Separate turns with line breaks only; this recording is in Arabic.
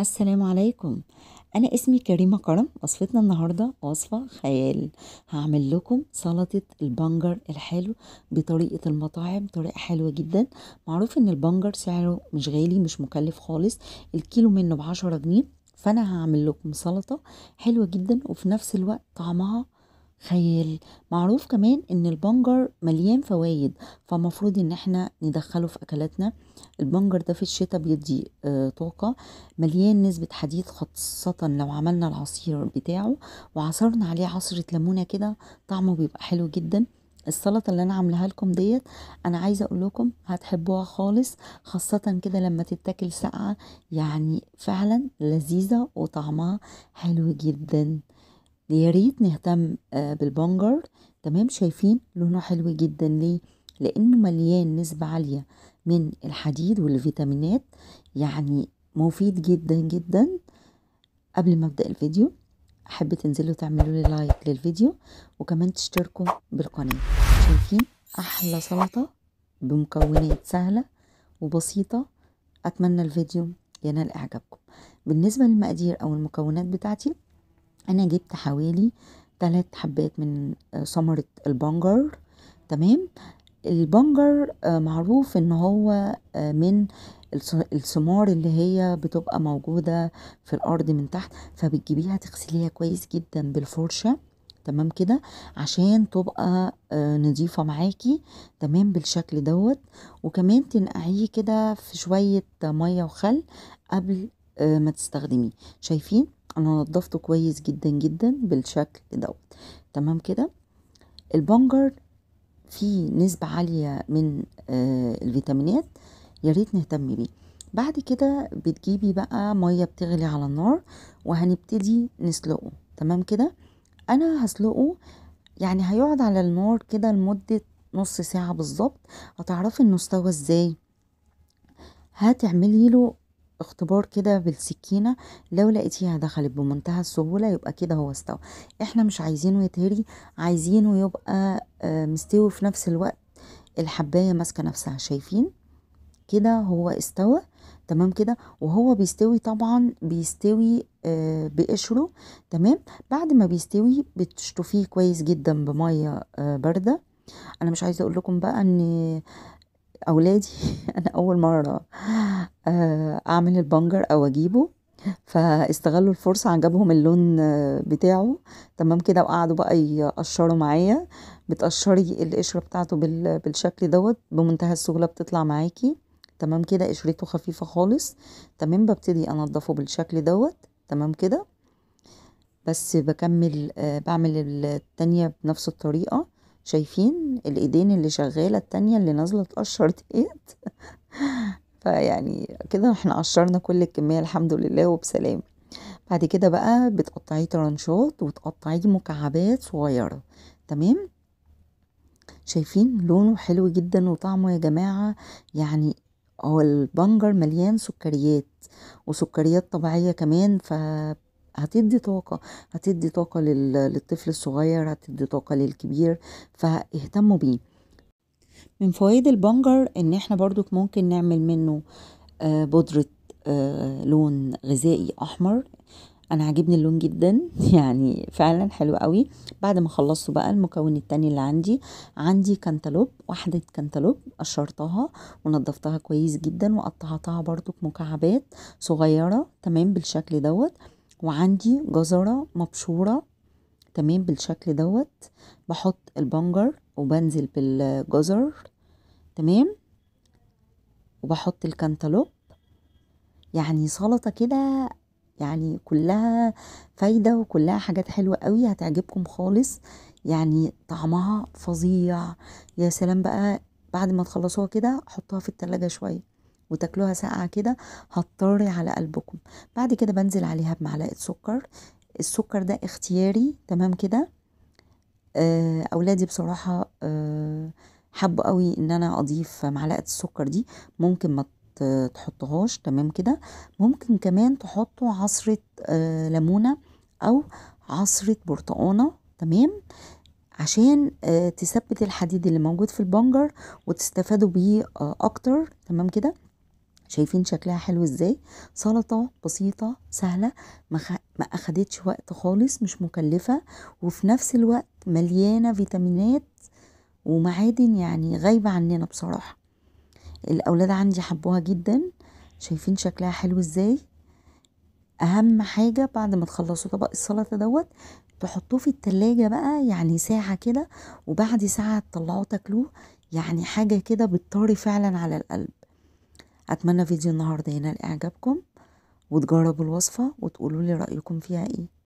السلام عليكم أنا اسمي كريمة كرم وصفتنا النهاردة وصفة خيال هعمل لكم سلطة البنجر الحلو بطريقة المطاعم طريقة حلوة جدا معروف إن البنجر سعره مش غالي مش مكلف خالص الكيلو منه بعشرة جنيه فأنا هعمل لكم سلطة حلوة جدا وفي نفس الوقت طعمها خيال معروف كمان ان البنجر مليان فوايد فمفروض ان احنا ندخله في اكلاتنا البنجر ده في الشتاء بيدي آه، طاقة مليان نسبة حديد خاصة لو عملنا العصير بتاعه وعصرنا عليه عصرة ليمونة كده طعمه بيبقى حلو جدا السلطه اللي انا عاملاها لكم ديت انا عايزه اقول لكم هتحبوها خالص خاصه كده لما تتاكل ساقعه يعني فعلا لذيذه وطعمها حلو جدا يا ريت نهتم آه، بالبونجر تمام شايفين لونه حلو جدا ليه لانه مليان نسبة عالية من الحديد والفيتامينات يعني مفيد جدا جدا قبل ما ابدا الفيديو احب تنزلوا تعملوا لي لايك للفيديو وكمان تشتركوا بالقناة شايفين احلى سلطة بمكونات سهلة وبسيطة اتمنى الفيديو ينال اعجابكم بالنسبة للمقادير او المكونات بتاعتي انا جبت حوالي ثلاث حبات من آه، ثمرة البنجر تمام البنجر آه، معروف ان هو آه، من الثمار اللي هي بتبقى موجودة في الارض من تحت فبتجيبيها تغسليها كويس جدا بالفرشة تمام كده عشان تبقى نظيفة معاكي تمام بالشكل دوت وكمان تنقعيه كده في شوية مية وخل قبل ما تستخدميه شايفين انا نضفته كويس جدا جدا بالشكل دوت تمام كده البنجر فيه نسبة عالية من آه الفيتامينات ياريت نهتم بيه بعد كده بتجيبي بقى ميه بتغلي على النار وهنبتدي نسلقه تمام كده انا هسلقه يعني هيقعد على النار كده لمدة نص ساعة بالظبط هتعرفي انه استوى ازاي هتعملي له اختبار كده بالسكينة لو لقيتيها دخلت بمنتهى السهولة يبقى كده هو استوى احنا مش عايزينه يتهري عايزينه يبقى آه، مستوي في نفس الوقت الحباية ماسكة نفسها شايفين كده هو استوى تمام كده وهو بيستوي طبعا بيستوي آه، بقشره تمام بعد ما بيستوي بتشطفيه كويس جدا بميه آه، بارده انا مش عايزه اقول لكم بقى ان أولادي أنا أول مرة آه، أعمل البنجر أو أجيبه فاستغلوا الفرصة عجبهم اللون آه، بتاعه تمام كده وقعدوا بقى يقشروا معايا بتقشري القشرة بتاعته بالشكل دوت بمنتهى السهولة بتطلع معاكي تمام كده قشرته خفيفة خالص تمام ببتدي أنضفه بالشكل دوت تمام كده بس بكمل آه، بعمل التانية بنفس الطريقة شايفين الايدين اللي شغالة التانية اللي نازلة تقشر ديت فيعني كده احنا قشرنا كل الكمية الحمد لله وبسلام بعد كده بقى بتقطعيه ترانشات وتقطعي مكعبات صغيرة تمام شايفين لونه حلو جدا وطعمه يا جماعة يعني هو البنجر مليان سكريات وسكريات طبيعية كمان ف هتدي طاقة هتدي طاقة للطفل الصغير هتدي طاقة للكبير فاهتموا بيه من فوائد البنجر ان احنا برضو ممكن نعمل منه آه، بودرة آه، لون غذائي احمر انا عاجبني اللون جدا يعني فعلا حلو قوي بعد ما خلصت بقى المكون التاني اللي عندي عندي كانتالوب واحدة كانتالوب قشرتها ونضفتها كويس جدا وقطعتها برضو مكعبات صغيرة تمام بالشكل دوت وعندي جزرة مبشورة تمام بالشكل دوت بحط البنجر وبنزل بالجزر تمام وبحط الكنتالوب يعني سلطة كده يعني كلها فايدة وكلها حاجات حلوة قوي هتعجبكم خالص يعني طعمها فظيع يا سلام بقى بعد ما تخلصوها كده حطوها في التلاجة شوية وتاكلوها ساقعه كده هتطري على قلبكم بعد كده بنزل عليها بمعلقه سكر السكر ده اختياري تمام كده آه اولادي بصراحه آه حبوا قوي ان انا اضيف معلقه السكر دي ممكن ما تحطهاش تمام كده ممكن كمان تحطوا عصره آه ليمونه او عصره برتقانه تمام عشان آه، تثبت الحديد اللي موجود في البنجر وتستفادوا بيه آه، اكتر تمام كده شايفين شكلها حلو ازاي سلطة بسيطة سهلة ما, خ... ما أخدتش وقت خالص مش مكلفة وفي نفس الوقت مليانة فيتامينات ومعادن يعني غايبة عننا بصراحة الأولاد عندي حبوها جدا شايفين شكلها حلو ازاي أهم حاجة بعد ما تخلصوا طبق السلطة دوت تحطوه في التلاجة بقى يعني ساعة كده وبعد ساعة تطلعوه تاكلوه يعني حاجة كده بتطري فعلا على القلب أتمنى فيديو النهاردة ينال إعجابكم وتجربوا الوصفة وتقولوا لي رأيكم فيها إيه